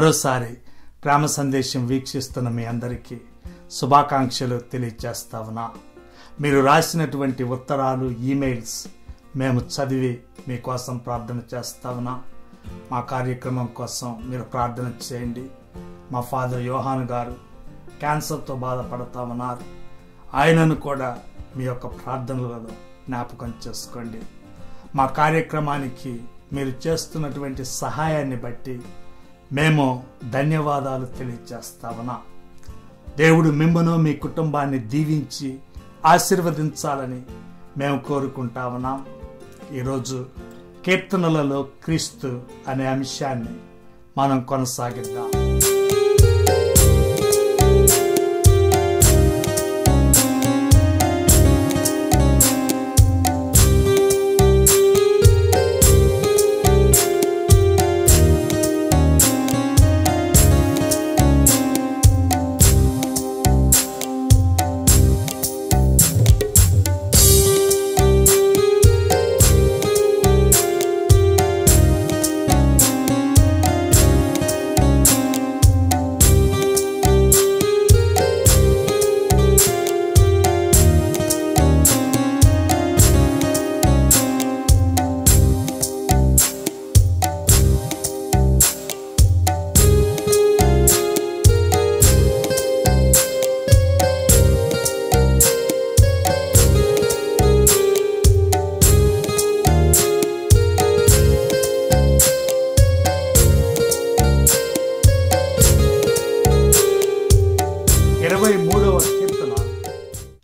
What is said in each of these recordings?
మరోసారి ప్రేమ సందేశం వీక్షిస్తున్న మీ అందరికీ శుభాకాంక్షలు తెలియజేస్తా ఉన్నా మీరు రాసినటువంటి ఉత్తరాలు ఈమెయిల్స్ మేము చదివి మీకోసం ప్రార్థన చేస్తా ఉన్నా మా కార్యక్రమం కోసం మీరు ప్రార్థన చేయండి మా ఫాదర్ యోహాన్ గారు క్యాన్సర్తో బాధపడతా ఉన్నారు ఆయనను కూడా మీ యొక్క ప్రార్థనలలో జ్ఞాపకం చేసుకోండి మా కార్యక్రమానికి మీరు చేస్తున్నటువంటి సహాయాన్ని బట్టి మేము ధన్యవాదాలు తెలియజేస్తామన్నా దేవుడు మిమ్మను మీ కుటుంబాన్ని దీవించి ఆశీర్వదించాలని మేము కోరుకుంటామన్నా ఈరోజు కీర్తనలలో క్రీస్తు అనే అంశాన్ని మనం కొనసాగిద్దాం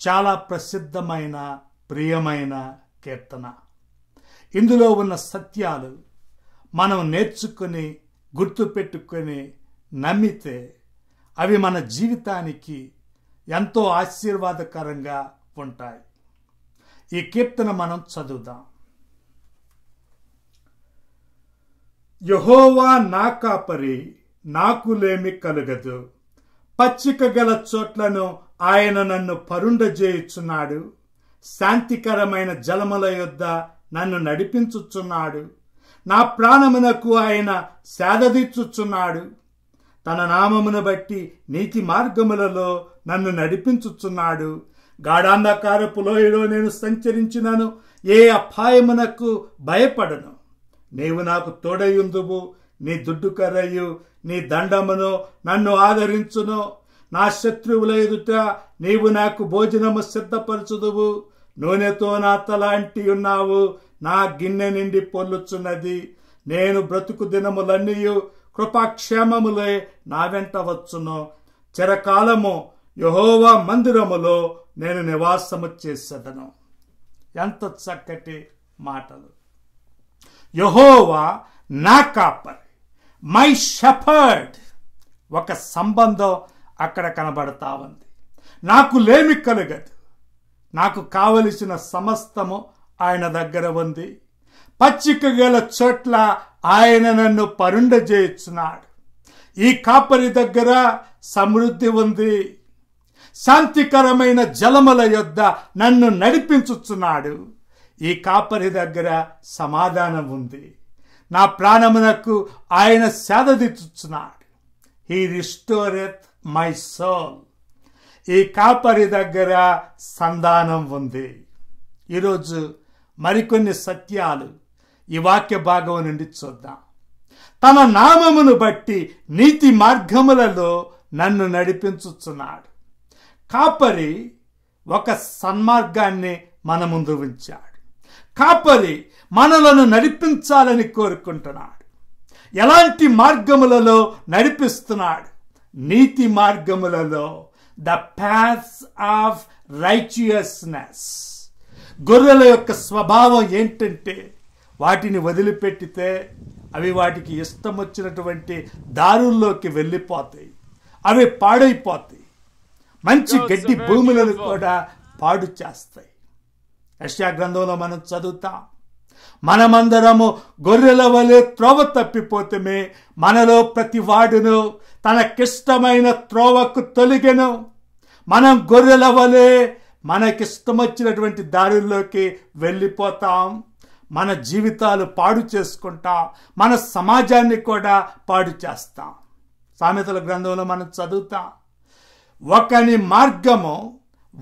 చాలా ప్రసిద్ధమైన ప్రియమైన కీర్తన ఇందులో ఉన్న సత్యాలు మనం నేర్చుకుని గుర్తుపెట్టుకొని నమ్మితే అవి మన జీవితానికి ఎంతో ఆశీర్వాదకరంగా ఉంటాయి ఈ కీర్తన మనం చదువుదాం యహోవా నా కాపరి నాకులేమి కలగదు పచ్చిక గల చోట్లను ఆయన నన్ను పరుండజేయుచున్నాడు శాంతికరమైన జలముల యొద్ద నన్ను నడిపించుచున్నాడు నా ప్రాణమునకు ఆయన సేదదీర్చుచున్నాడు తన నామమును బట్టి నీతి మార్గములలో నన్ను నడిపించుచున్నాడు గాఢాంధకారపు లోయలో నేను సంచరించినను ఏ అపాయమునకు భయపడను నీవు నాకు తోడయుందువు నీ దుడ్డు నీ దండమును నన్ను ఆదరించును నా శత్రువుల ఎదుట నీవు నాకు భోజనము సిద్ధపరచుదువు నూనెతో నా తలాంటి ఉన్నావు నా గిన్నె నిండి పొల్లుచున్నది నేను బ్రతుకు దినములన్నీ కృపాక్షేమములే నా వెంట వచ్చును చిరకాలము యహోవా మందిరములో నేను నివాసము చేసేదను ఎంత చక్కటి మాటలు యహోవా నా కాపరి మై షఫర్డ్ ఒక సంబంధం అక్కడ కనబడతా ఉంది నాకు లేమి కలగదు నాకు కావలసిన సమస్తము ఆయన దగ్గర ఉంది పచ్చిక గల చోట్ల ఆయన నన్ను పరుండజేయుచున్నాడు ఈ కాపరి దగ్గర సమృద్ధి ఉంది శాంతికరమైన జలముల యొద్ నన్ను నడిపించుచున్నాడు ఈ కాపరి దగ్గర సమాధానం ఉంది నా ప్రాణమునకు ఆయన సేదదిచ్చుచున్నాడు హీ రిస్టోరెత్ మై సోల్ ఈ కాపరి దగ్గర సంధానం ఉంది ఈరోజు మరికొన్ని సత్యాలు ఈ వాక్య భాగం నుండి చూద్దాం తన నామమును బట్టి నీతి మార్గములలో నన్ను నడిపించుచున్నాడు కాపరి ఒక సన్మార్గాన్ని మన ముందు ఉంచాడు కాపరి మనలను నడిపించాలని కోరుకుంటున్నాడు ఎలాంటి మార్గములలో నడిపిస్తున్నాడు నీతి మార్గములలో ద ప్యాథ్స్ ఆఫ్ రైచియస్నెస్ గొర్రెల యొక్క స్వభావం ఏంటంటే వాటిని వదిలిపెట్టితే అవి వాటికి ఇష్టం వచ్చినటువంటి దారుల్లోకి వెళ్ళిపోతాయి అవి పాడైపోతాయి మంచి గడ్డి భూములను కూడా పాడు చేస్తాయి యశ్యా గ్రంథంలో మనం చదువుతాం మనమందరము గొర్రెల వలె త్రోవ తప్పిపోతమే మనలో ప్రతి వాడును తనకిష్టమైన త్రోవకు తొలిగెను మనం గొర్రెల వలె మనకిష్టమొచ్చినటువంటి దారుల్లోకి వెళ్ళిపోతాం మన జీవితాలు పాడు చేసుకుంటాం మన సమాజాన్ని కూడా పాడు చేస్తాం సామెతల గ్రంథంలో మనం చదువుతాం ఒకని మార్గము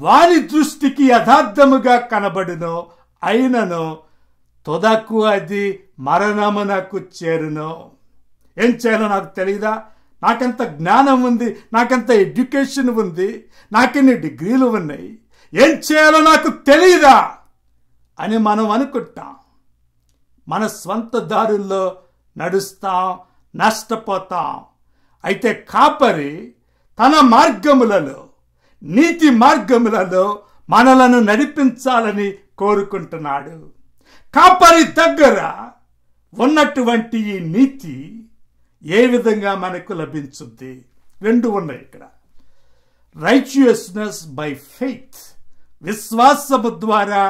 వారి దృష్టికి యథార్థముగా కనబడును అయినను తొదక్కు అది మరణమునకు చేరును ఏం చేయాలో నాకు తెలియదా నాకెంత జ్ఞానం ఉంది నాకెంత ఎడ్యుకేషన్ ఉంది నాకెన్ని డిగ్రీలు ఉన్నాయి ఏం చేయాలో నాకు తెలియదా అని మనం అనుకుంటాం మన స్వంత దారుల్లో నడుస్తాం నష్టపోతాం అయితే కాపరి తన మార్గములలో నీతి మార్గములలో మనలను నడిపించాలని కోరుకుంటున్నాడు కాపరి దగ్గర ఉన్నటువంటి ఈ నీతి ఏ విధంగా మనకు లభించుద్ది రెండు ఉన్నాయి ఇక్కడ రైచియస్నెస్ బై ఫెయిత్ విశ్వాసము ద్వారా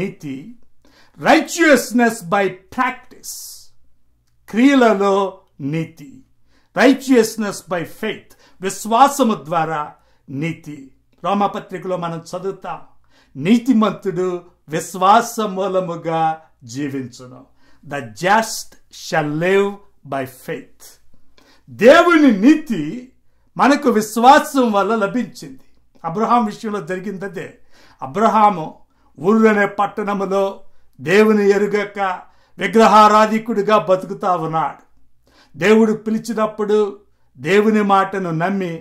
నీతి రైచియస్నెస్ బై ప్రాక్టీస్ క్రియలలో నీతి రైచియస్నెస్ బై ఫెయిత్ విశ్వాసము ద్వారా నీతి రోమపత్రికలో మనం చదువుతాం నీతిమంతుడు విశ్వాస మూలముగా జీవించును the just shall live by faith దేవుని నీతి మనకు విశ్వాసం వల్ల లభించింది అబ్రహాం విషయంలో జరిగిందదే అబ్రహాము అనే పట్టణములో దేవుని ఎరుగక విగ్రహారాధికుడిగా బతుకుతా ఉన్నాడు దేవుడు పిలిచినప్పుడు దేవుని మాటను నమ్మి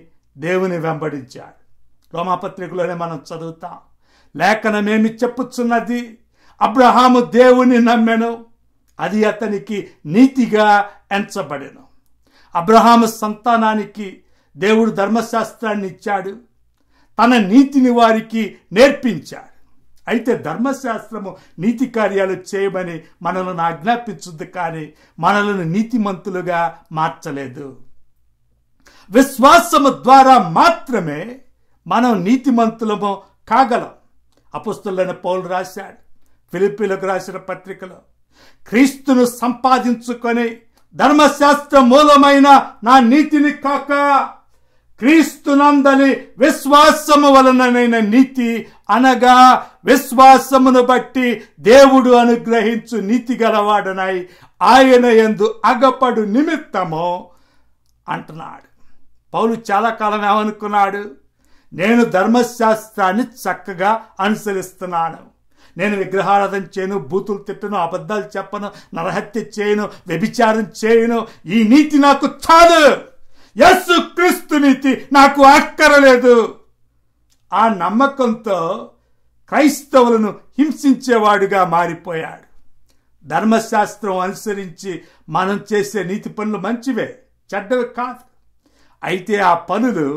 దేవుని వెంబడించాడు రోమాపత్రికలోనే మనం చదువుతాం లేఖనమేమి చెప్పుచున్నది అబ్రహాము దేవుని నమ్మెను అది అతనికి నీతిగా ఎంచబడెను అబ్రహాము సంతానానికి దేవుడు ధర్మశాస్త్రాన్ని ఇచ్చాడు తన నీతిని వారికి నేర్పించాడు అయితే ధర్మశాస్త్రము నీతి కార్యాలు చేయమని మనలను ఆజ్ఞాపించదు కానీ మనలను నీతిమంతులుగా మార్చలేదు విశ్వాసము ద్వారా మాత్రమే మనం నీతిమంతులము కాగలం అపుస్తులైన పౌలు రాశాడు ఫిలిప్పీలకు రాసిన పత్రికలో క్రీస్తును సంపాదించుకొని ధర్మశాస్త్ర మూలమైన నా నీతిని కాక క్రీస్తునందని విశ్వాసము వలన నీతి అనగా విశ్వాసమును బట్టి దేవుడు అనుగ్రహించు నీతి గలవాడనై ఆయన ఎందు అగపడు నిమిత్తము అంటున్నాడు పౌలు చాలా కాలం ఏమనుకున్నాడు నేను ధర్మశాస్త్రాన్ని చక్కగా అనుసరిస్తున్నాను నేను విగ్రహారాధన చేయను బూతులు తిట్టను అబద్ధాలు చెప్పను నరహత్య చేయను వ్యభిచారం చేయను ఈ నీతి నాకు చాలు యస్సు క్రీస్తు నీతి నాకు అక్కరలేదు ఆ నమ్మకంతో క్రైస్తవులను హింసించేవాడుగా మారిపోయాడు ధర్మశాస్త్రం అనుసరించి మనం చేసే నీతి పనులు మంచివే చెడ్డవి కాదు అయితే ఆ పనులు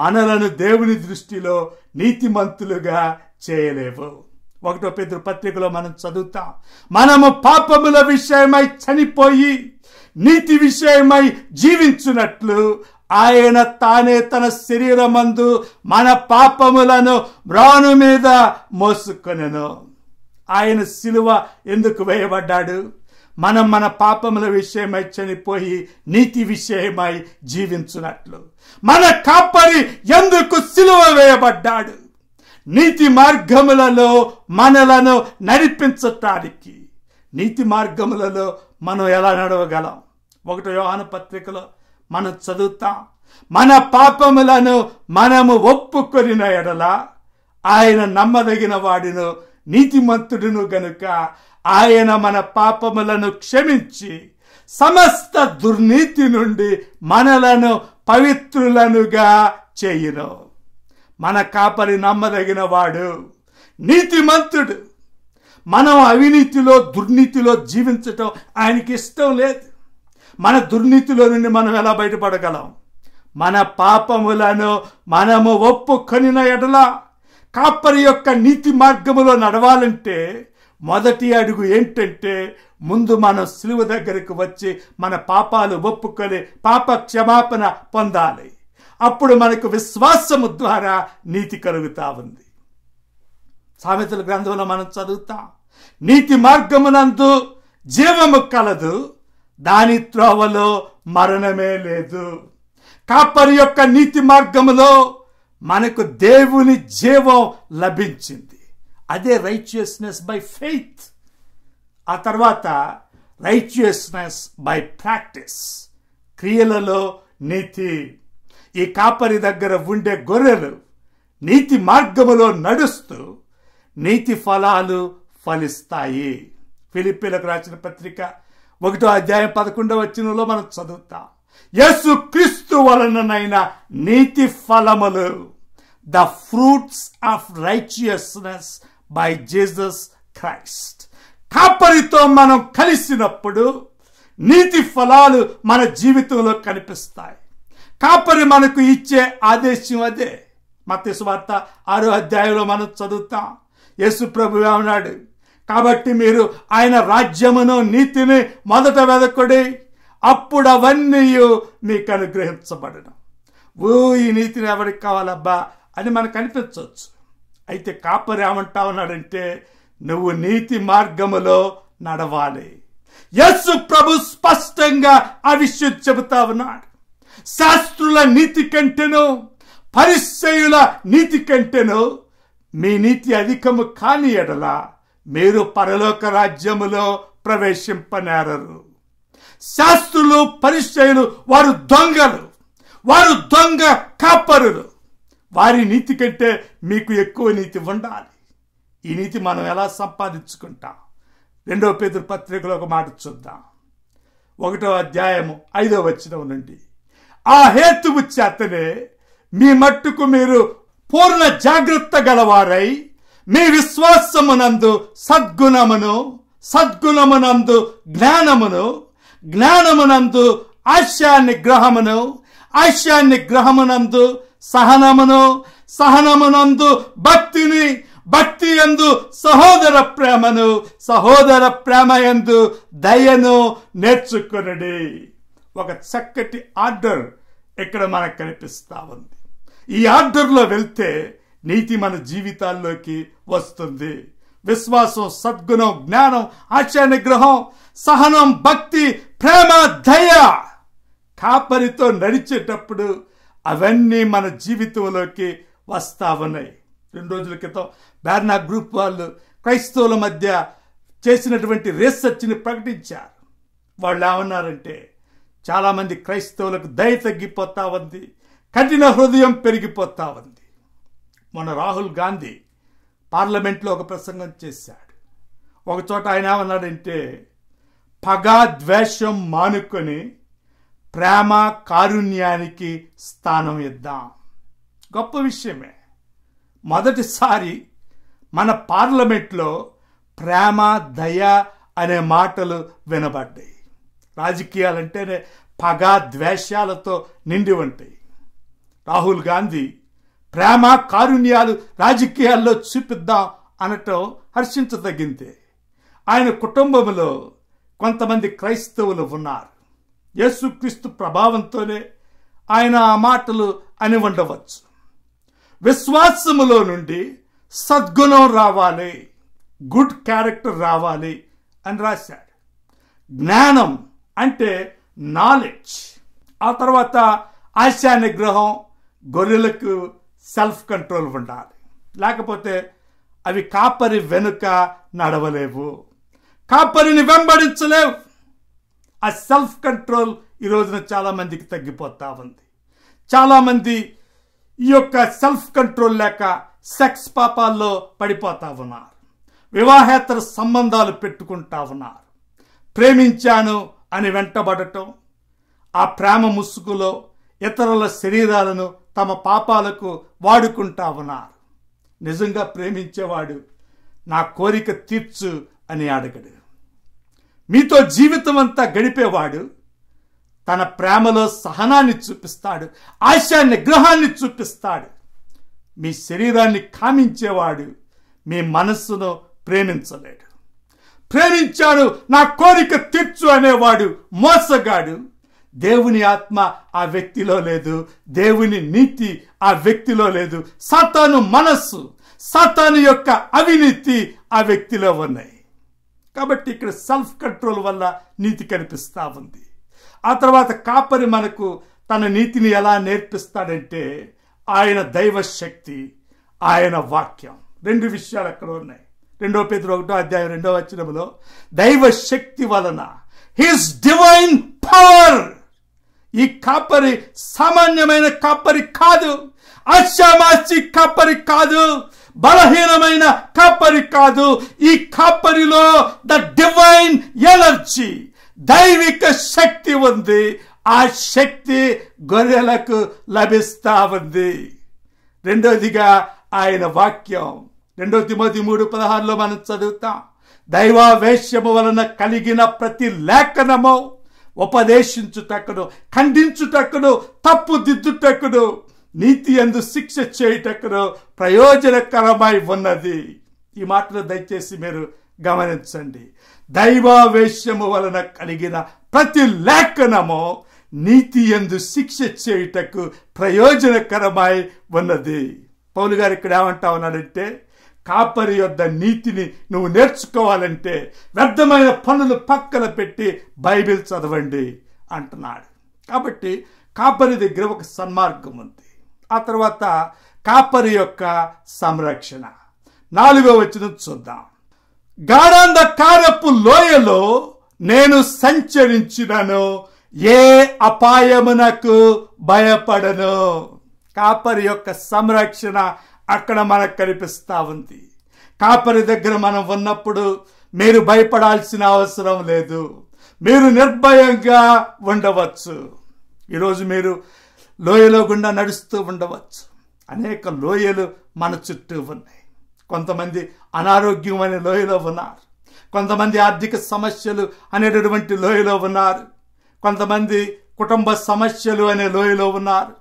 మనలను దేవుని దృష్టిలో నీతిమంతులుగా చేయలేవు ఒకటో పేదరు పత్రికలో మనం చదువుతాం మనము పాపముల విషయమై చనిపోయి నీతి విషయమై జీవించున్నట్లు ఆయన తానే తన శరీరమందు మన పాపములను బ్రాను మీద మోసుకొనెను ఆయన సిలువ ఎందుకు వేయబడ్డాడు మనం మన పాపముల విషయమై చనిపోయి నీతి విషయమై జీవించున్నట్లు మన కాపరి ఎందుకు సిలువ వేయబడ్డాడు నీతి మార్గములలో మనలను నడిపించటానికి నీతి మార్గములలో మనం ఎలా నడవగలం ఒకటి యోహాన పత్రికలో మనం చదువుతాం మన పాపములను మనము ఒప్పుకొనిన ఎడల ఆయన నమ్మదగిన వాడిను నీతిమంతుడును గనుక ఆయన మన పాపములను క్షమించి సమస్త దుర్నీతి నుండి మనలను పవిత్రులనుగా చేయను మన కాపరి నమ్మదగిన వాడు నీతిమంతుడు మనం అవినీతిలో దుర్నీతిలో జీవించటం ఆయనకి ఇష్టం లేదు మన దుర్నీతిలో నుండి మనం ఎలా బయటపడగలం మన పాపములను మనము ఒప్పుకొనిన ఎడల కాపరి యొక్క నీతి మార్గములో నడవాలంటే మొదటి అడుగు ఏంటంటే ముందు మనం సులువు దగ్గరకు వచ్చి మన పాపాలు ఒప్పుకొని పాప క్షమాపణ పొందాలి అప్పుడు మనకు విశ్వాసము ద్వారా నీతి కలుగుతా ఉంది సామెతల గ్రంథంలో మనం చదువుతాం నీతి మార్గమునందు జీవము కలదు దాని త్రోవలో మరణమే లేదు కాపరి యొక్క నీతి మార్గములో మనకు దేవుని జీవం లభించింది అదే రైచియస్నెస్ బై ఫెయిత్ ఆ తర్వాత రైచియస్నెస్ బై ప్రాక్టీస్ క్రియలలో నీతి ఈ కాపరి దగ్గర ఉండే గొర్రెలు నీతి మార్గములో నడుస్తూ నీతి ఫలాలు ఫలిస్తాయి ఫిలిప్పీలకు రాసిన పత్రిక ఒకటో అధ్యాయం పదకొండవ వచ్చినలో మనం చదువుతాం యస్సు క్రీస్తు వలననైన నీతి ఫలములు the fruits of righteousness by Jesus Christ కాపరితో మనం కలిసినప్పుడు నీతి ఫలాలు మన జీవితంలో కనిపిస్తాయి కాపరి మనకు ఇచ్చే ఆదేశం అదే మత్స్య వార్త ఆరో అధ్యాయంలో మనం చదువుతాం యేసు ప్రభు అన్నాడు కాబట్టి మీరు ఆయన రాజ్యమును నీతిని మొదట వెదకుడి అప్పుడు అవన్నీ మీకు అనుగ్రహించబడను ఓ ఈ నీతిని ఎవరికి కావాలబ్బా అని మనకు అనిపించవచ్చు అయితే కాపరి ఏమంటా ఉన్నాడంటే నువ్వు నీతి మార్గములో నడవాలి యస్సు ప్రభు స్పష్టంగా ఆ విషయం చెబుతా ఉన్నాడు శాస్త్రుల నీతి కంటేనో పరిశ్రయుల నీతి కంటేనో మీ నీతి అధికము కాని ఎడల మీరు పరలోక రాజ్యములో ప్రవేశింపనేరరు శాస్త్రులు పరిశ్రయులు వారు దొంగలు వారు దొంగ కాపరులు వారి నీతి కంటే మీకు ఎక్కువ నీతి ఉండాలి ఈ నీతి మనం ఎలా సంపాదించుకుంటాం రెండవ పేదరు పత్రికలో ఒక మాట చూద్దాం ఒకటో అధ్యాయము ఐదో వచ్చిన నుండి ఆ హేతువు చేతనే మీ మట్టుకు మీరు పూర్ణ జాగ్రత్త గలవారై మీ విశ్వాసమునందు సద్గుణమును సద్గుణమునందు జ్ఞానమును జ్ఞానమునందు ఆశా గ్రహమును ఆశా గ్రహమునందు సహనమును సహనమునందు భక్తిని భక్తి ఎందు సహోదర ప్రేమను సహోదర ప్రేమ ఎందు దయను నేర్చుకునడి ఒక చక్కటి ఆర్డర్ ఇక్కడ మనకు కనిపిస్తూ ఉంది ఈ ఆర్డర్లో వెళ్తే నీతి మన జీవితాల్లోకి వస్తుంది విశ్వాసం సద్గుణం జ్ఞానం ఆశయ సహనం భక్తి ప్రేమ దయ కాపరితో నడిచేటప్పుడు అవన్నీ మన జీవితంలోకి వస్తా ఉన్నాయి రెండు రోజుల క్రితం బ్యార్నా గ్రూప్ వాళ్ళు క్రైస్తవుల మధ్య చేసినటువంటి రీసెర్చ్ని ప్రకటించారు వాళ్ళు ఏమన్నారంటే చాలామంది క్రైస్తవులకు దయ తగ్గిపోతా ఉంది కఠిన హృదయం పెరిగిపోతా ఉంది మొన్న రాహుల్ గాంధీ పార్లమెంట్లో ఒక ప్రసంగం చేశాడు ఒకచోట ఆయన ఏమన్నాడంటే పగ ద్వేషం మానుకొని ప్రేమ కారుణ్యానికి స్థానం ఇద్దాం గొప్ప విషయమే మొదటిసారి మన పార్లమెంట్లో ప్రేమ దయ అనే మాటలు వినబడ్డాయి రాజకీయాలంటేనే పగ ద్వేషాలతో నిండి ఉంటాయి రాహుల్ గాంధీ ప్రేమ కారుణ్యాలు రాజకీయాల్లో చూపిద్దాం అనటం హర్షించదగ్గింతే ఆయన కుటుంబంలో కొంతమంది క్రైస్తవులు ఉన్నారు యేసుక్రీస్తు ప్రభావంతోనే ఆయన ఆ మాటలు అని ఉండవచ్చు విశ్వాసములో నుండి సద్గుణం రావాలి గుడ్ క్యారెక్టర్ రావాలి అని రాశాడు జ్ఞానం అంటే నాలెడ్జ్ ఆ తర్వాత ఆశా నిగ్రహం గొర్రెలకు సెల్ఫ్ కంట్రోల్ ఉండాలి లేకపోతే అవి కాపరి వెనుక నడవలేవు కాపరిని వెంబడించలేవు ఆ సెల్ఫ్ కంట్రోల్ ఈ రోజున చాలామందికి తగ్గిపోతా ఉంది చాలామంది ఈ యొక్క సెల్ఫ్ కంట్రోల్ లేక సెక్స్ పాపాల్లో పడిపోతా ఉన్నారు వివాహేతర సంబంధాలు పెట్టుకుంటా ఉన్నారు ప్రేమించాను అని వెంటబడటం ఆ ప్రేమ ముసుగులో ఇతరుల శరీరాలను తమ పాపాలకు వాడుకుంటా ఉన్నారు నిజంగా ప్రేమించేవాడు నా కోరిక తీర్చు అని అడగడు మీతో జీవితం అంతా గడిపేవాడు తన ప్రేమలో సహనాన్ని చూపిస్తాడు ఆశా నిగ్రహాన్ని చూపిస్తాడు మీ శరీరాన్ని కామించేవాడు మీ మనస్సును ప్రేమించలేడు ప్రేమించాడు నా కోరిక తీర్చు అనేవాడు మోసగాడు దేవుని ఆత్మ ఆ వ్యక్తిలో లేదు దేవుని నీతి ఆ వ్యక్తిలో లేదు సతాను మనస్సు సతాను యొక్క అవినీతి ఆ వ్యక్తిలో ఉన్నాయి కాబట్టి ఇక్కడ సెల్ఫ్ కంట్రోల్ వల్ల నీతి కనిపిస్తూ ఉంది ఆ తర్వాత కాపరి మనకు తన నీతిని ఎలా నేర్పిస్తాడంటే ఆయన దైవశక్తి ఆయన వాక్యం రెండు విషయాలు అక్కడ ఉన్నాయి రెండో పేతురు ఒకటో అధ్యాయం రెండో వచ్చినములో దైవ శక్తి వలన హిస్ డివైన్ పవర్ ఈ కాపరి సామాన్యమైన కాపరి కాదు అశామాచి కాపరి కాదు బలహీనమైన కాపరి కాదు ఈ కాపరిలో ద డివైన్ ఎనర్జీ దైవిక శక్తి ఉంది ఆ శక్తి గొర్రెలకు లభిస్తా ఉంది రెండోదిగా ఆయన వాక్యం రెండో తిమోతి మూడు పదహారులో మనం చదువుతాం దైవావేశ్యము వలన కలిగిన ప్రతి లేఖనము ఉపదేశించుటకును ఖండించుటకును తప్పు దిద్దుటకును నీతి అందు శిక్ష చేయుటకును ప్రయోజనకరమై ఉన్నది ఈ మాటలు దయచేసి మీరు గమనించండి దైవావేశ్యము వలన కలిగిన ప్రతి లేఖనము నీతి ఎందు శిక్ష చేయుటకు ప్రయోజనకరమై ఉన్నది పౌలు గారు ఇక్కడ ఏమంటా ఉన్నాడంటే కాపరి యొద్ద నీతిని నువ్వు నేర్చుకోవాలంటే వ్యర్థమైన పనులు పక్కన పెట్టి బైబిల్ చదవండి అంటున్నాడు కాబట్టి కాపరి దగ్గర ఒక సన్మార్గం ఉంది ఆ తర్వాత కాపరి యొక్క సంరక్షణ నాలుగో వచ్చిన చూద్దాం గాఢాంధకారపు లోయలో నేను సంచరించినను ఏ అపాయమునకు భయపడను కాపరి యొక్క సంరక్షణ అక్కడ మనకు కనిపిస్తూ ఉంది కాపరి దగ్గర మనం ఉన్నప్పుడు మీరు భయపడాల్సిన అవసరం లేదు మీరు నిర్భయంగా ఉండవచ్చు ఈరోజు మీరు లోయలో గుండా నడుస్తూ ఉండవచ్చు అనేక లోయలు మన చుట్టూ ఉన్నాయి కొంతమంది అనారోగ్యం అనే లోయలో ఉన్నారు కొంతమంది ఆర్థిక సమస్యలు అనేటటువంటి లోయలో ఉన్నారు కొంతమంది కుటుంబ సమస్యలు అనే లోయలో ఉన్నారు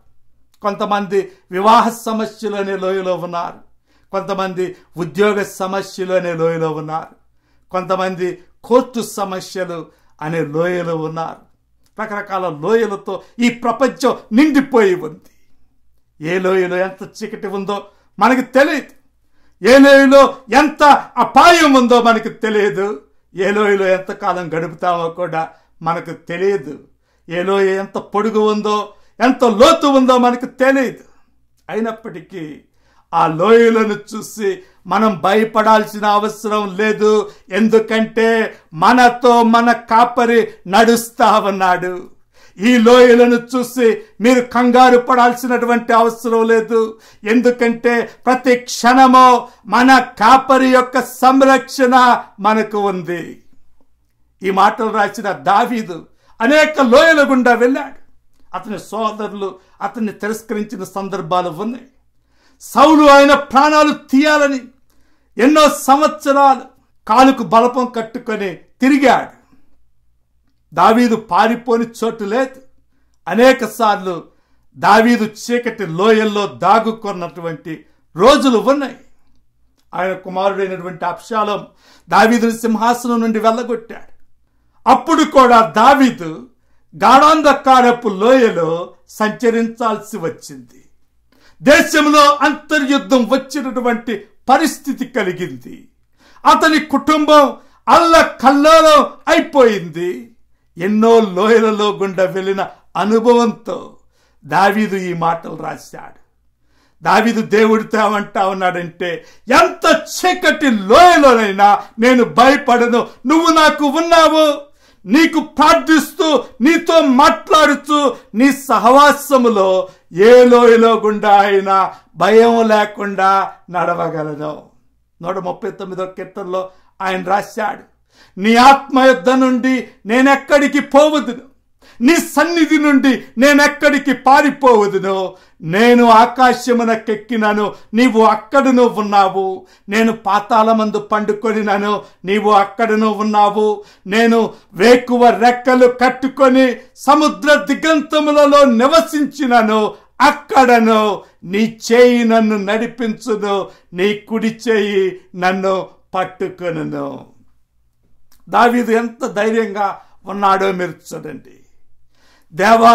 కొంతమంది వివాహ సమస్యలోనే లోయలో ఉన్నారు కొంతమంది ఉద్యోగ సమస్యలోనే లోయలో ఉన్నారు కొంతమంది కోర్టు సమస్యలు అనే లోయలు ఉన్నారు రకరకాల లోయలతో ఈ ప్రపంచం నిండిపోయి ఉంది ఏ లోయలో ఎంత చీకటి ఉందో మనకు తెలియదు ఏ లోయలో ఎంత అపాయం ఉందో మనకు తెలియదు ఏ లోయలో ఎంతకాలం గడుపుతామో కూడా మనకు తెలియదు ఏ లోయ ఎంత పొడుగు ఉందో ఎంత లోతు ఉందో మనకు తెలియదు అయినప్పటికీ ఆ లోయలను చూసి మనం భయపడాల్సిన అవసరం లేదు ఎందుకంటే మనతో మన కాపరి నడుస్తా ఉన్నాడు ఈ లోయలను చూసి మీరు కంగారు పడాల్సినటువంటి అవసరం లేదు ఎందుకంటే ప్రతి క్షణము మన కాపరి యొక్క సంరక్షణ మనకు ఉంది ఈ మాటలు రాసిన దావీదు అనేక లోయల గుండా వెళ్ళాడు అతని సోదరులు అతన్ని తిరస్కరించిన సందర్భాలు ఉన్నాయి సౌలు ఆయన ప్రాణాలు తీయాలని ఎన్నో సంవత్సరాలు కాలుకు బలపం కట్టుకొని తిరిగాడు దావీదు పారిపోని చోటు లేదు అనేకసార్లు దావీదు చీకటి లోయల్లో దాగుకున్నటువంటి రోజులు ఉన్నాయి ఆయన కుమారుడైనటువంటి అప్షాలం దావీదుని సింహాసనం నుండి వెళ్ళగొట్టాడు అప్పుడు కూడా దావీదు గాఢాంధకారపు లోయలో సంచరించాల్సి వచ్చింది దేశంలో అంతర్యుద్ధం వచ్చినటువంటి పరిస్థితి కలిగింది అతని కుటుంబం అల్ల కల్లోలం అయిపోయింది ఎన్నో లోయలలో గుండా వెళ్ళిన అనుభవంతో దావీదు ఈ మాటలు రాశాడు దావీదు దేవుడితో ఏమంటా ఉన్నాడంటే ఎంత చీకటి లోయలోనైనా నేను భయపడను నువ్వు నాకు ఉన్నావు నీకు ప్రార్థిస్తూ నీతో మాట్లాడుతూ నీ సహవాసములో ఏ లోయలో గుండా ఆయన భయం లేకుండా నడవగలదు నూట ముప్పై తొమ్మిదో కీర్తనలో ఆయన రాశాడు నీ ఆత్మ యుద్ధ నుండి నేనెక్కడికి పోవద్దును నీ సన్నిధి నుండి నేనెక్కడికి పారిపోవదును నేను ఆకాశమునకెక్కినాను నీవు అక్కడను ఉన్నావు నేను పాతాళమందు పండుకొనినాను నీవు అక్కడను ఉన్నావు నేను వేకువ రెక్కలు కట్టుకొని సముద్ర దిగంతములలో నివసించినను అక్కడను నీ చేయి నన్ను నడిపించును నీ కుడి చేయి నన్ను పట్టుకొనును దావీదు ఎంత ధైర్యంగా ఉన్నాడో మీరు చూడండి దేవా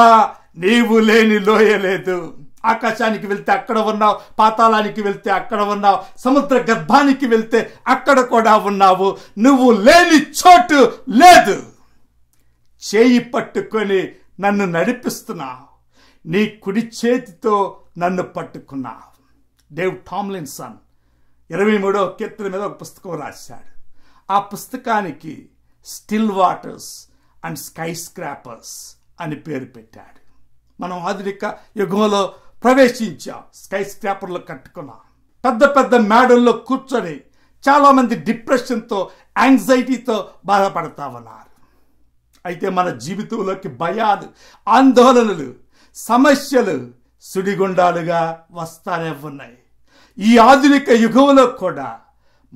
నీవు లేని లోయ లేదు ఆకాశానికి వెళ్తే అక్కడ ఉన్నావు పాతాళానికి వెళ్తే అక్కడ ఉన్నావు సముద్ర గర్భానికి వెళ్తే అక్కడ కూడా ఉన్నావు నువ్వు లేని చోటు లేదు చేయి పట్టుకొని నన్ను నడిపిస్తున్నావు నీ కుడి చేతితో నన్ను పట్టుకున్నావు డేవ్ టామ్లిన్సన్ ఇరవై మూడవ కీర్తన మీద ఒక పుస్తకం రాశాడు ఆ పుస్తకానికి still waters and skyscrapers అని పేరు పెట్టాడు మనం ఆధునిక యుగంలో ప్రవేశించాం స్కై స్క్రాపర్లు కట్టుకున్నాం పెద్ద పెద్ద మేడల్లో కూర్చొని చాలామంది డిప్రెషన్తో యాంగ్జైటీతో బాధపడతా ఉన్నారు అయితే మన జీవితంలోకి భయాలు ఆందోళనలు సమస్యలు సుడిగుండాలుగా వస్తానే ఉన్నాయి ఈ ఆధునిక యుగంలో కూడా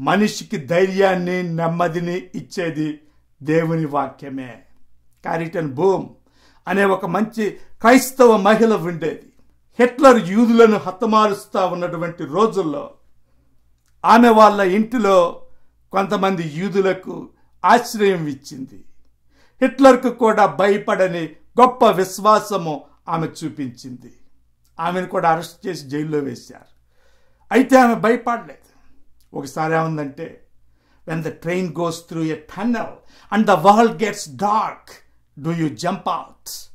మనిషికి ధైర్యాన్ని నెమ్మదిని ఇచ్చేది దేవుని వాక్యమే క్యారిటన్ భూమ్ అనే ఒక మంచి క్రైస్తవ మహిళ ఉండేది హిట్లర్ యూదులను హతమారుస్తూ ఉన్నటువంటి రోజుల్లో ఆమె వాళ్ళ ఇంటిలో కొంతమంది యూదులకు ఆశ్రయం ఇచ్చింది హిట్లర్కు కూడా భయపడని గొప్ప విశ్వాసము ఆమె చూపించింది ఆమెను కూడా అరెస్ట్ చేసి జైల్లో వేశారు అయితే ఆమె భయపడలేదు ఒకసారి ఏముందంటే when the train goes through a tunnel and the world gets dark Do you jump out?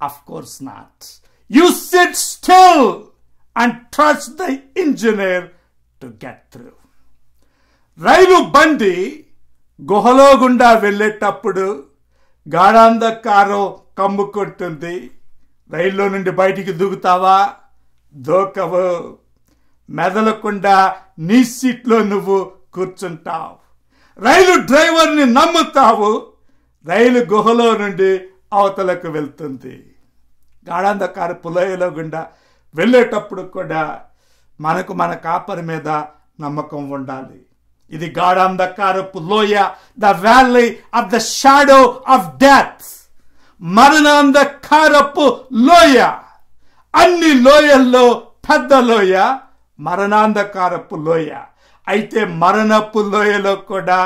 Of course not. You sit still and trust the engineer to get through. రైలు బండి గుహలో గుండా వెళ్ళేటప్పుడు కారు గాఢాంధకారం కమ్ముకుంటుంది రైల్లో నుండి బయటికి దూకుతావా దూకవు మెదలకుండా నీ సీట్లో నువ్వు కూర్చుంటావు రైలు డ్రైవర్ని నమ్ముతావు రైలు గుహలో నుండి అవతలకు వెళ్తుంది గాఢాంధకార పులయలో గుండా వెళ్ళేటప్పుడు కూడా మనకు మన కాపరి మీద నమ్మకం ఉండాలి ఇది గాఢాంధకారపు లోయ the valley of the shadow of death మరణాంధకారపు లోయ అన్ని లోయల్లో పెద్ద లోయ మరణాంధకారపు లోయ అయితే మరణపు లోయలో కూడా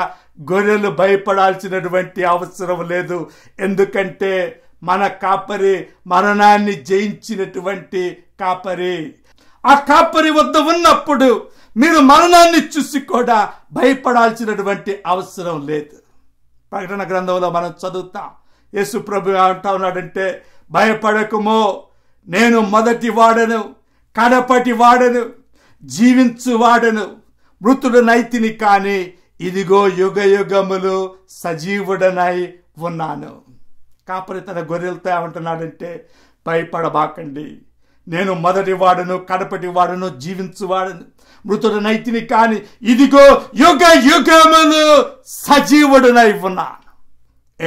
గొర్రెలు భయపడాల్సినటువంటి అవసరం లేదు ఎందుకంటే మన కాపరి మరణాన్ని జయించినటువంటి కాపరి ఆ కాపరి వద్ద ఉన్నప్పుడు మీరు మరణాన్ని చూసి కూడా భయపడాల్సినటువంటి అవసరం లేదు ప్రకటన గ్రంథంలో మనం చదువుతాం యేసు ప్రభు అంటా ఉన్నాడంటే భయపడకుమో నేను మొదటి వాడను కడపటి వాడను జీవించు వాడను మృతుడు నైతిని కానీ ఇదిగో యుగ యుగములు సజీవుడనై ఉన్నాను కాపరి తన గొర్రెలతో ఏమంటున్నాడంటే భయపడబాకండి నేను మొదటి వాడును కడపటి వాడును జీవించువాడును మృతుడు నైతిని కాని ఇదిగో యుగ యుగములు సజీవుడునై ఉన్నాను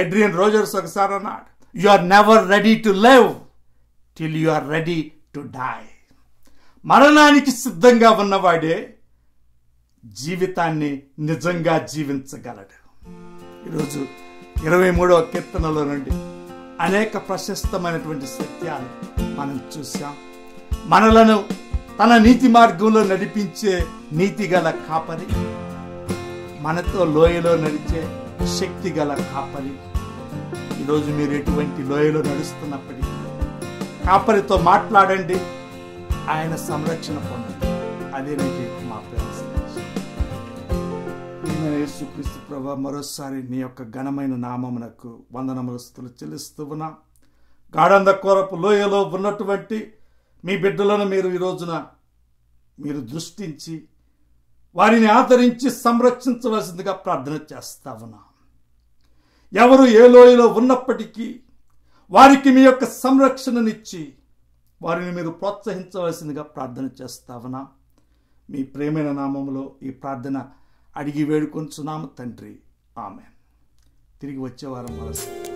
ఎడ్రియన్ రోజర్స్ ఒకసారి అన్నాడు you are never ready to live till you are ready to die మరణానికి సిద్ధంగా ఉన్నవాడే జీవితాన్ని నిజంగా జీవించగలడు ఈరోజు ఇరవై మూడవ కీర్తనలో నుండి అనేక ప్రశస్తమైనటువంటి సత్యాలు మనం చూసాం మనలను తన నీతి మార్గంలో నడిపించే నీతిగల కాపరి మనతో లోయలో నడిచే శక్తి గల కాపరి ఈరోజు మీరు ఎటువంటి లోయలో నడుస్తున్నప్పటికీ కాపరితో మాట్లాడండి ఆయన సంరక్షణ పొందండి అదే మీకు మా యేసుక్రీస్తు ప్రభా మరోసారి నీ యొక్క ఘనమైన నామమునకు వందనములు స్థులు చెల్లిస్తూ ఉన్నా గాఢంధకోరపు లోయలో ఉన్నటువంటి మీ బిడ్డలను మీరు ఈ రోజున మీరు దృష్టించి వారిని ఆదరించి సంరక్షించవలసిందిగా ప్రార్థన చేస్తా ఉన్నా ఎవరు ఏ లోయలో ఉన్నప్పటికీ వారికి మీ యొక్క సంరక్షణనిచ్చి వారిని మీరు ప్రోత్సహించవలసిందిగా ప్రార్థన చేస్తావనా మీ ప్రేమైన నామంలో ఈ ప్రార్థన అడిగి వేడుకొంచున్నాము తండ్రి ఆమె తిరిగి వచ్చే వారం వరస